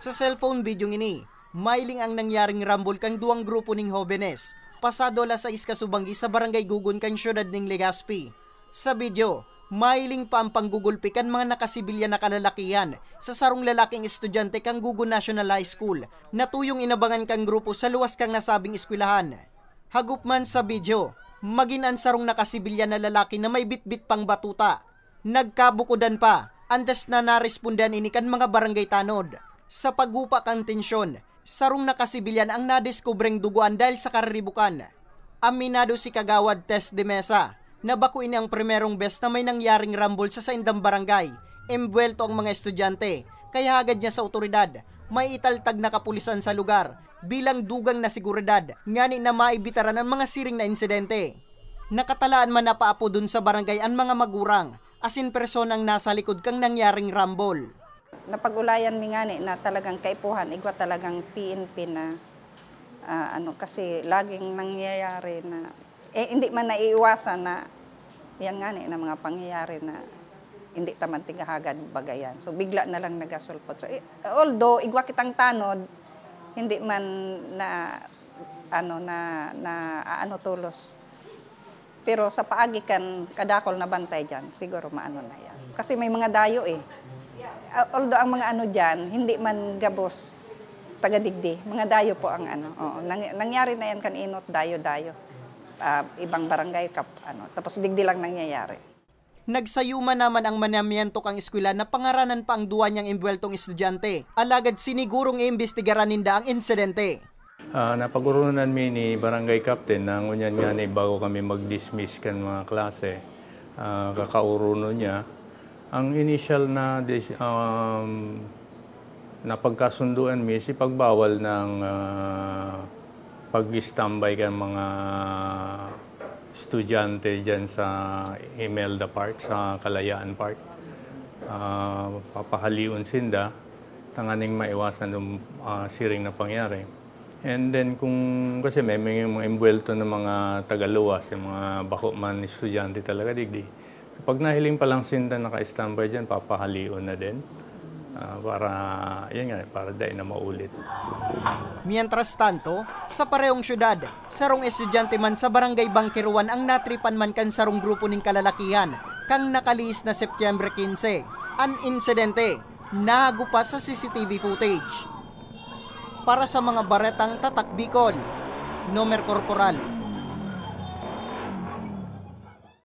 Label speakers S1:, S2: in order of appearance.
S1: Sa cellphone video ini, mailing ang nangyaring rambol kang duwang grupo ning Hobenes, pasado la sa Iskasubanggi sa Barangay Gugon kan syudad ning Legazpi. Sa video, mailing pa ang panggugulpi kan mga nakasibilya na kalalakihan sa sarong lalaking estudyante kang Gugon National High School na tuyong inabangan kang grupo sa luwas kang nasabing eskwelahan. Hagup man sa video, magin ang sarong nakasibilya na lalaki na may bitbit pang batuta. Nagkabukodan pa, antes na narespondan ini kan mga barangay tanod sa Pagupa Kantensyon, sarong na kasibilyan ang nadiskubreng duguan dahil sa kariribukan. Aminado si Kagawad Tess de Mesa na bakuin ang primerong best na may nangyaring rambol sa saindang barangay. Embuelto ang mga estudyante, kaya agad niya sa otoridad, may italtag na kapulisan sa lugar bilang dugang na siguridad, ngani na maibitaran ang mga siring na insidente. Nakatalaan man na paapo dun sa barangay ang mga magurang, asin personang nasa likod kang nangyaring rambol
S2: napagulayan ni ngani na talagang kaipuhan, igwa talagang PNP na uh, ano kasi laging nangyayari na eh, hindi man naiiwasan na yan ngani na mga pangyayari na hindi taman tigahagad bagayan. So bigla na lang nagasulpot. So, eh, although igwa kitang tanod, hindi man na ano na na ano tulos. Pero sa paagi kan kadakol na bantay diyan, siguro maano na yan. Kasi may mga dayo eh although ang mga ano dyan, hindi man gabos, tagadigdi. Mga dayo po ang ano. Oo. Nang, nangyari na yan kaninot, dayo-dayo. Uh, ibang barangay, kap, ano. tapos digdi lang nangyayari.
S1: Nagsayuman naman ang manamiyantok ang eskwela na pangaranan pa ang duwa niyang imbueltong estudyante. Alagad sinigurong iimbestigaran ninda ang insidente.
S3: Uh, napagurunan mi ni barangay captain na ngunyan nga ni bago kami mag-dismiss kan mga klase. Uh, kakauruno niya ang initial na um, na pagkasunduan mi si pagbawal ng uh, ah, pag-standby ka mga estudyante dyan sa Imelda Park, sa Kalayaan Park. Uh, papahaliun sinda, tanganing maiwasan ng uh, ah, siring na pangyari. And then kung, kasi may mga, mga imbwelto ng mga tagaluwas, yung mga bako man estudyante talaga, digdi. Pag nahiling pa lang sinda naka-standby diyan, papahalion na din. Uh, para, yan nga, para dai na maulit.
S1: Mientras tanto, sa parehong syudad, sarong estudyante man sa barangay Bangkiruan ang natripan man kan sarong grupo ng kalalakihan kang nakaliis na September 15. An insidente, nagupa sa CCTV footage. Para sa mga baretang tatak Bicol, Nomer Corporal